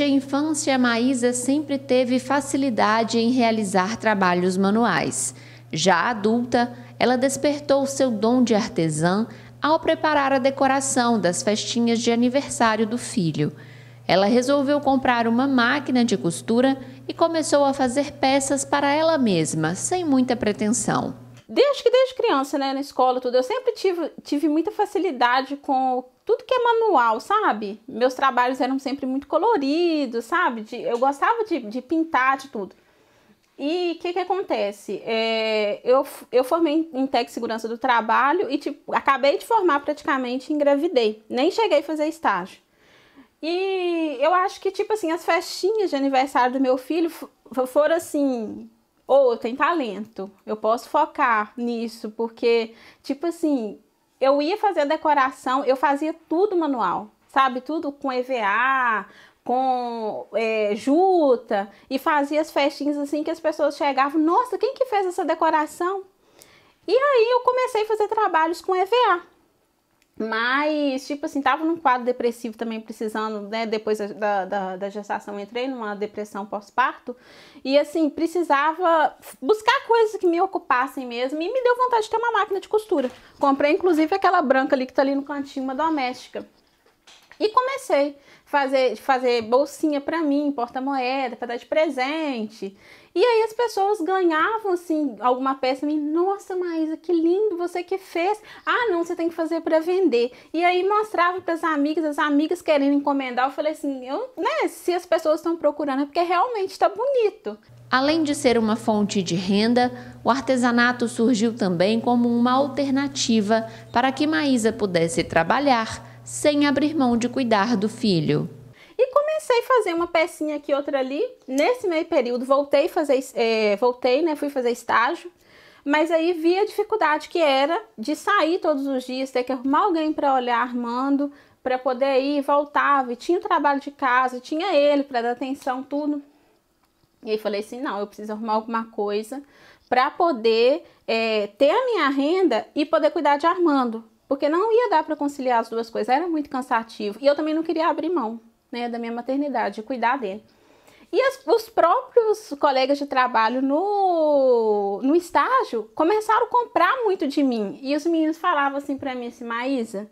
Desde a infância, Maísa sempre teve facilidade em realizar trabalhos manuais. Já adulta, ela despertou seu dom de artesã ao preparar a decoração das festinhas de aniversário do filho. Ela resolveu comprar uma máquina de costura e começou a fazer peças para ela mesma, sem muita pretensão. Desde que desde criança, né, na escola tudo, eu sempre tive, tive muita facilidade com tudo que é manual, sabe? Meus trabalhos eram sempre muito coloridos, sabe? De, eu gostava de, de pintar, de tudo. E o que, que acontece? É, eu, eu formei em Tec Segurança do Trabalho e tipo, acabei de formar praticamente engravidei. Nem cheguei a fazer estágio. E eu acho que, tipo assim, as festinhas de aniversário do meu filho foram assim. Ou oh, tem talento, eu posso focar nisso, porque, tipo assim, eu ia fazer a decoração, eu fazia tudo manual, sabe? Tudo com EVA, com é, juta, e fazia as festinhas assim que as pessoas chegavam. Nossa, quem que fez essa decoração? E aí eu comecei a fazer trabalhos com EVA. Mas, tipo assim, tava num quadro depressivo também, precisando, né? Depois da, da, da gestação, entrei numa depressão pós-parto. E, assim, precisava buscar coisas que me ocupassem mesmo. E me deu vontade de ter uma máquina de costura. Comprei, inclusive, aquela branca ali que tá ali no cantinho, uma doméstica. E comecei fazer, fazer bolsinha para mim, porta-moeda, para dar de presente. E aí as pessoas ganhavam assim alguma peça, e nossa, Maísa, que lindo, você que fez. Ah, não, você tem que fazer para vender. E aí mostrava para as amigas, as amigas querendo encomendar. Eu falei assim, eu, né, se as pessoas estão procurando é porque realmente está bonito. Além de ser uma fonte de renda, o artesanato surgiu também como uma alternativa para que Maísa pudesse trabalhar sem abrir mão de cuidar do filho. E comecei a fazer uma pecinha aqui, outra ali. Nesse meio período, voltei fazer, é, voltei, né? Fui fazer estágio. Mas aí vi a dificuldade que era de sair todos os dias, ter que arrumar alguém para olhar Armando, para poder ir, voltava, e tinha o trabalho de casa, tinha ele para dar atenção, tudo. E aí falei assim, não, eu preciso arrumar alguma coisa para poder é, ter a minha renda e poder cuidar de Armando porque não ia dar para conciliar as duas coisas, era muito cansativo. E eu também não queria abrir mão né, da minha maternidade, cuidar dele. E as, os próprios colegas de trabalho no, no estágio começaram a comprar muito de mim. E os meninos falavam assim para mim, assim, Maísa,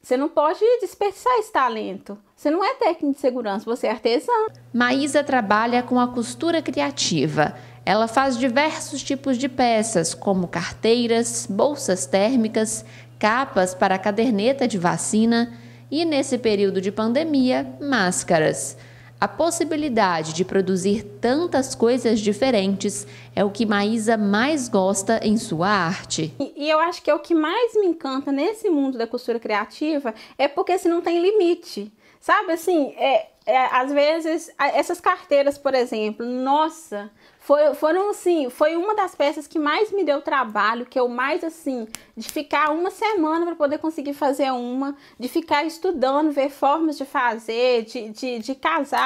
você não pode desperdiçar esse talento. Você não é técnico de segurança, você é artesã. Maísa trabalha com a costura criativa. Ela faz diversos tipos de peças, como carteiras, bolsas térmicas, capas para caderneta de vacina e, nesse período de pandemia, máscaras. A possibilidade de produzir tantas coisas diferentes é o que Maísa mais gosta em sua arte. E, e eu acho que é o que mais me encanta nesse mundo da costura criativa é porque se assim, não tem limite. Sabe assim, é, é, às vezes essas carteiras, por exemplo, nossa, foi, foram assim, foi uma das peças que mais me deu trabalho, que eu mais assim, de ficar uma semana para poder conseguir fazer uma, de ficar estudando, ver formas de fazer, de, de, de casar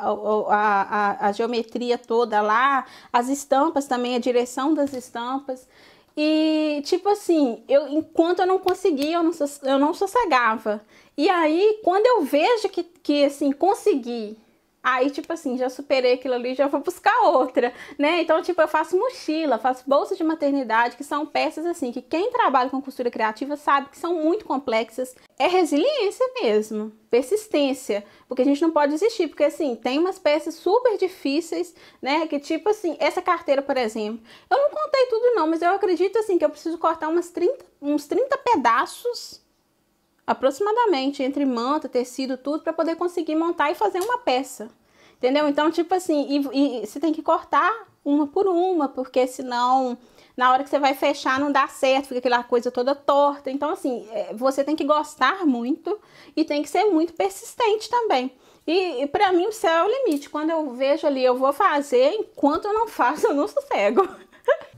a, a, a, a geometria toda lá, as estampas também, a direção das estampas. E, tipo assim, eu, enquanto eu não conseguia, eu não, eu não sossegava. E aí, quando eu vejo que, que assim, consegui, Aí, tipo assim, já superei aquilo ali, já vou buscar outra, né? Então, tipo, eu faço mochila, faço bolsa de maternidade, que são peças assim, que quem trabalha com costura criativa sabe que são muito complexas. É resiliência mesmo, persistência, porque a gente não pode desistir, porque assim, tem umas peças super difíceis, né? Que tipo assim, essa carteira, por exemplo, eu não contei tudo não, mas eu acredito assim que eu preciso cortar umas 30, uns 30 pedaços aproximadamente entre manta, tecido, tudo, para poder conseguir montar e fazer uma peça. Entendeu? Então, tipo assim, e, e, você tem que cortar uma por uma, porque senão, na hora que você vai fechar, não dá certo, fica aquela coisa toda torta. Então, assim, é, você tem que gostar muito e tem que ser muito persistente também. E, e para mim o céu é o limite. Quando eu vejo ali, eu vou fazer, enquanto eu não faço, eu não sossego.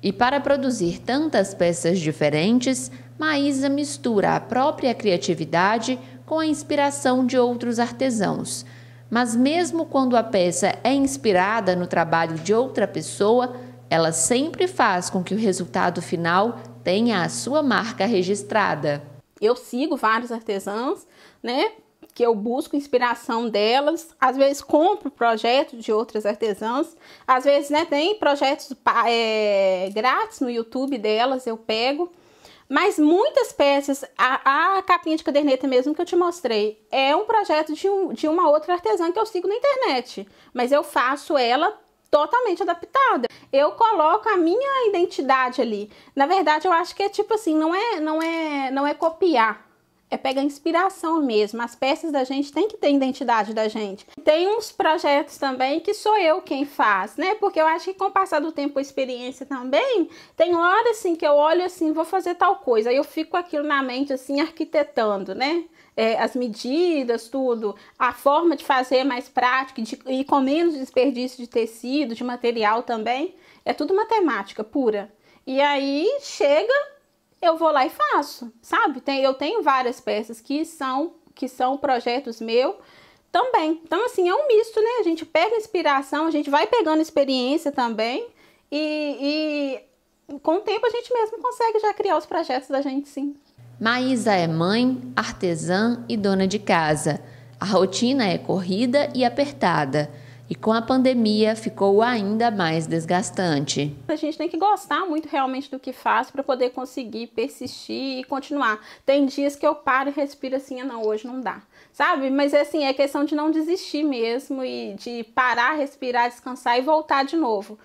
E para produzir tantas peças diferentes, Maísa mistura a própria criatividade com a inspiração de outros artesãos. Mas, mesmo quando a peça é inspirada no trabalho de outra pessoa, ela sempre faz com que o resultado final tenha a sua marca registrada. Eu sigo vários artesãos, né? que eu busco inspiração delas, às vezes compro projetos de outras artesãs, às vezes né, tem projetos é, grátis no YouTube delas, eu pego. Mas muitas peças, a, a, capinha de caderneta mesmo que eu te mostrei, é um projeto de, um, de uma outra artesã que eu sigo na internet. Mas eu faço ela totalmente adaptada. Eu coloco a minha identidade ali. Na verdade, eu acho que é tipo assim, não é, não é, não é copiar, é pegar inspiração mesmo. As peças da gente tem que ter identidade da gente. Tem uns projetos também que sou eu quem faz, né? Porque eu acho que com o passar do tempo, a experiência também, tem hora assim que eu olho assim, vou fazer tal coisa, aí eu fico com aquilo na mente assim, arquitetando, né? É, as medidas, tudo, a forma de fazer é mais prática de, e com menos desperdício de tecido, de material também, é tudo matemática pura. E aí chega eu vou lá e faço, sabe? Tem, eu tenho várias peças que são que são projetos meus também. Então, assim, é um misto, né? A gente pega inspiração, a gente vai pegando experiência também e, e com o tempo a gente mesmo consegue já criar os projetos da gente, sim. Maísa é mãe, artesã e dona de casa. A rotina é corrida e apertada e com a pandemia ficou ainda mais desgastante. A gente tem que gostar muito realmente do que faz para poder conseguir persistir e continuar. Tem dias que eu paro e respiro assim, ah, não, hoje não dá, sabe? Mas é assim, é questão de não desistir mesmo e de parar, respirar, descansar e voltar de novo.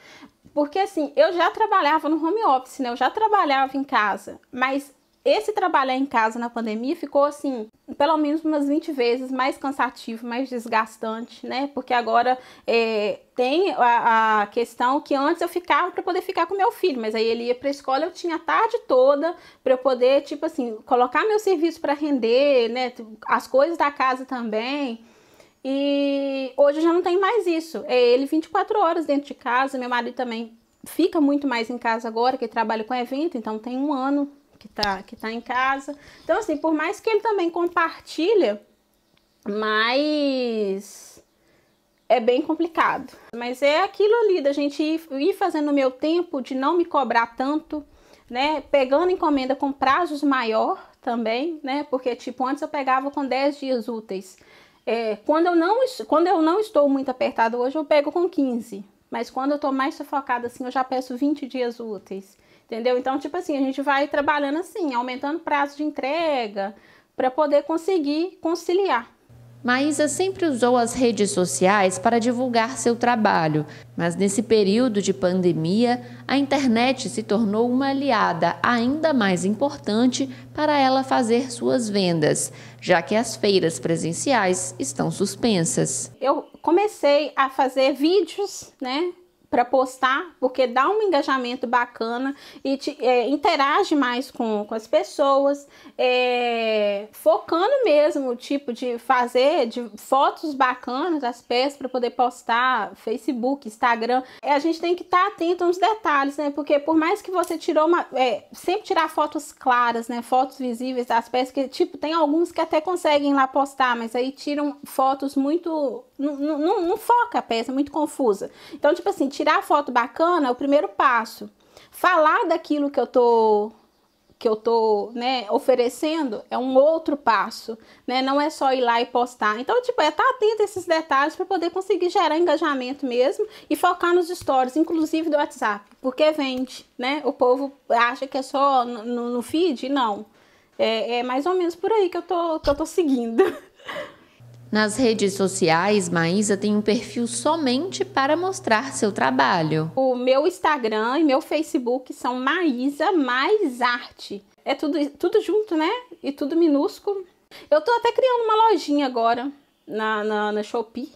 Porque assim, eu já trabalhava no home office, né? Eu já trabalhava em casa, mas esse trabalhar em casa na pandemia ficou assim pelo menos umas 20 vezes mais cansativo, mais desgastante, né? Porque agora é, tem a, a, questão que antes eu ficava para poder ficar com meu filho, mas aí ele ia para a escola, eu tinha a tarde toda para eu poder, tipo assim, colocar meu serviço para render, né? As coisas da casa também. E hoje eu já não tenho mais isso. É ele 24 horas dentro de casa, meu marido também fica muito mais em casa agora, que trabalha com evento, então tem um ano que tá, que tá em casa. Então, assim, por mais que ele também compartilha, mas é bem complicado. Mas é aquilo ali da gente ir, ir fazendo o meu tempo, de não me cobrar tanto, né? Pegando encomenda com prazos maior também, né? Porque, tipo, antes eu pegava com 10 dias úteis. É, quando, eu não, quando eu não estou muito apertado hoje, eu pego com 15. Mas quando eu estou mais sufocada, assim, eu já peço 20 dias úteis entendeu? Então, tipo assim, a gente vai trabalhando assim, aumentando prazo de entrega para poder conseguir conciliar. Maísa sempre usou as redes sociais para divulgar seu trabalho, mas nesse período de pandemia, a internet se tornou uma aliada ainda mais importante para ela fazer suas vendas, já que as feiras presenciais estão suspensas. Eu comecei a fazer vídeos, né, para postar, porque dá um engajamento bacana e te, é, interage mais com, com as pessoas, é, focando mesmo, tipo, de fazer de fotos bacanas das peças para poder postar Facebook, Instagram. É, a gente tem que estar tá atento aos detalhes, né? Porque por mais que você tirou uma. É, sempre tirar fotos claras, né? Fotos visíveis das peças, que, tipo, tem alguns que até conseguem lá postar, mas aí tiram fotos muito. Não, não foca a peça, é muito confusa. Então, tipo assim, tirar tirar a foto bacana é o primeiro passo. Falar daquilo que eu tô que eu tô, né, oferecendo é um outro passo, né? Não é só ir lá e postar. Então, tipo, é estar tá atento a esses detalhes para poder conseguir gerar engajamento mesmo e focar nos stories, inclusive do WhatsApp, porque vende, né? O povo acha que é só no, no feed, não. É, é mais ou menos por aí que eu tô, que eu tô seguindo. Nas redes sociais, Maísa tem um perfil somente para mostrar seu trabalho. O meu Instagram e meu Facebook são Maísa Mais Arte. É tudo, tudo junto, né? E tudo minúsculo. Eu tô até criando uma lojinha agora na, na, na Shopee.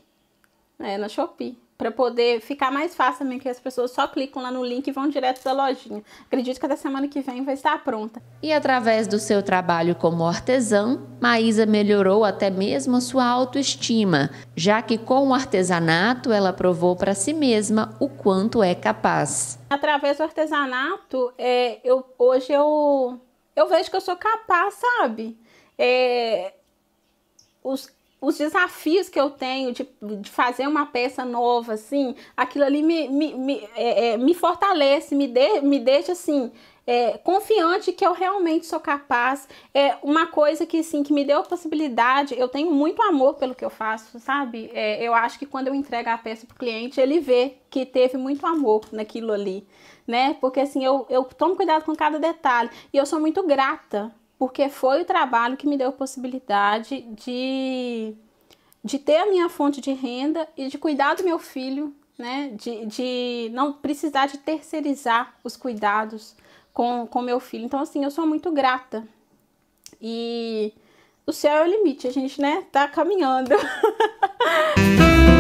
É, na Shopee para poder ficar mais fácil também, que as pessoas só clicam lá no link e vão direto da lojinha. Acredito que até semana que vem vai estar pronta. E através do seu trabalho como artesã, Maísa melhorou até mesmo a sua autoestima, já que com o artesanato ela provou para si mesma o quanto é capaz. Através do artesanato, é, eu, hoje eu, eu vejo que eu sou capaz, sabe? É, os, os desafios que eu tenho de, de, fazer uma peça nova, assim, aquilo ali me, me, me, é, é me fortalece, me, de, me deixa assim. É, confiante que eu realmente sou capaz é uma coisa que sim que me deu a possibilidade eu tenho muito amor pelo que eu faço sabe é, eu acho que quando eu entrego a peça para o cliente ele vê que teve muito amor naquilo ali né porque assim eu, eu tomo cuidado com cada detalhe e eu sou muito grata porque foi o trabalho que me deu a possibilidade de, de ter a minha fonte de renda e de cuidar do meu filho, né? De, de não precisar de terceirizar os cuidados com, com meu filho. Então, assim, eu sou muito grata. E o céu é o limite, a gente, né, tá caminhando.